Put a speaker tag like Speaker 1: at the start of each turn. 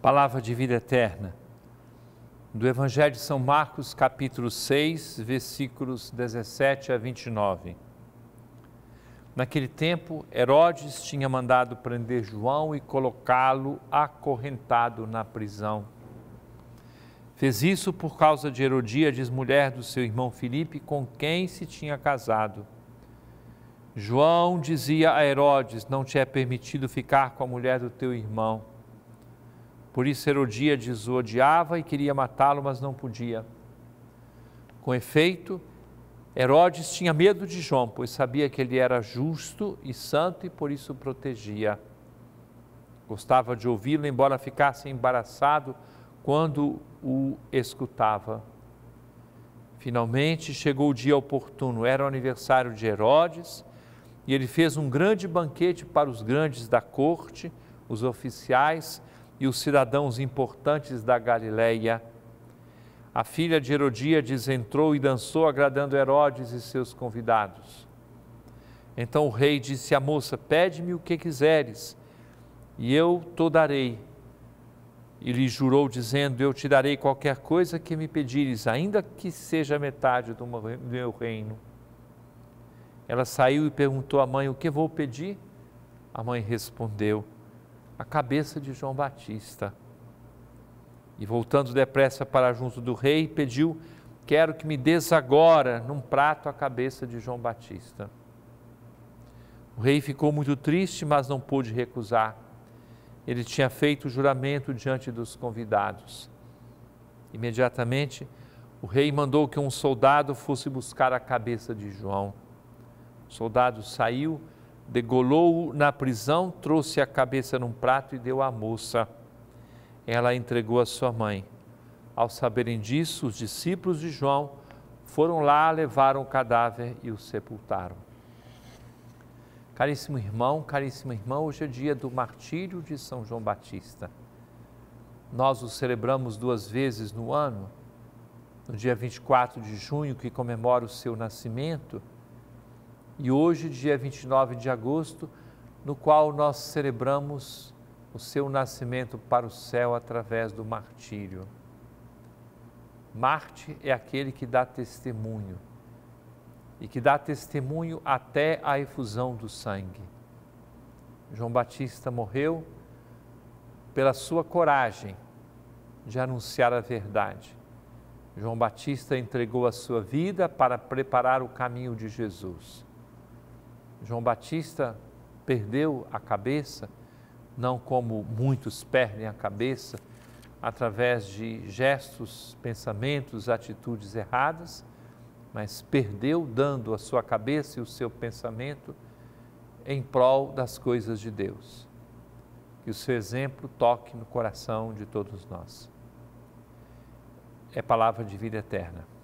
Speaker 1: palavra de vida eterna, do Evangelho de São Marcos, capítulo 6, versículos 17 a 29. Naquele tempo, Herodes tinha mandado prender João e colocá-lo acorrentado na prisão. Fez isso por causa de Herodíades, mulher do seu irmão Filipe, com quem se tinha casado. João dizia a Herodes: Não te é permitido ficar com a mulher do teu irmão. Por isso Herodias o odiava e queria matá-lo, mas não podia. Com efeito, Herodes tinha medo de João, pois sabia que ele era justo e santo e por isso o protegia. Gostava de ouvi-lo, embora ficasse embaraçado quando o escutava. Finalmente chegou o dia oportuno, era o aniversário de Herodes, e ele fez um grande banquete para os grandes da corte, os oficiais e os cidadãos importantes da Galileia. A filha de Herodíades entrou e dançou, agradando Herodes e seus convidados. Então o rei disse à moça: Pede-me o que quiseres, e eu te darei. E lhe jurou, dizendo: Eu te darei qualquer coisa que me pedires, ainda que seja metade do meu reino. Ela saiu e perguntou à mãe: O que vou pedir? A mãe respondeu: a cabeça de João Batista. E voltando depressa para junto do rei, pediu: Quero que me des agora num prato a cabeça de João Batista. O rei ficou muito triste, mas não pôde recusar. Ele tinha feito o juramento diante dos convidados. Imediatamente, o rei mandou que um soldado fosse buscar a cabeça de João. O soldado saiu, degolou-o na prisão, trouxe a cabeça num prato e deu à moça. Ela entregou à sua mãe. Ao saberem disso, os discípulos de João foram lá, levaram o cadáver e o sepultaram. Caríssimo irmão, caríssima irmã, hoje é dia do martírio de São João Batista. Nós o celebramos duas vezes no ano, no dia 24 de junho, que comemora o seu nascimento, e hoje, dia 29 de agosto, no qual nós celebramos o seu nascimento para o céu através do martírio. Marte é aquele que dá testemunho e que dá testemunho até a efusão do sangue. João Batista morreu pela sua coragem de anunciar a verdade. João Batista entregou a sua vida para preparar o caminho de Jesus. João Batista perdeu a cabeça, não como muitos perdem a cabeça, através de gestos, pensamentos, atitudes erradas, mas perdeu dando a sua cabeça e o seu pensamento em prol das coisas de Deus. Que o seu exemplo toque no coração de todos nós. É palavra de vida eterna.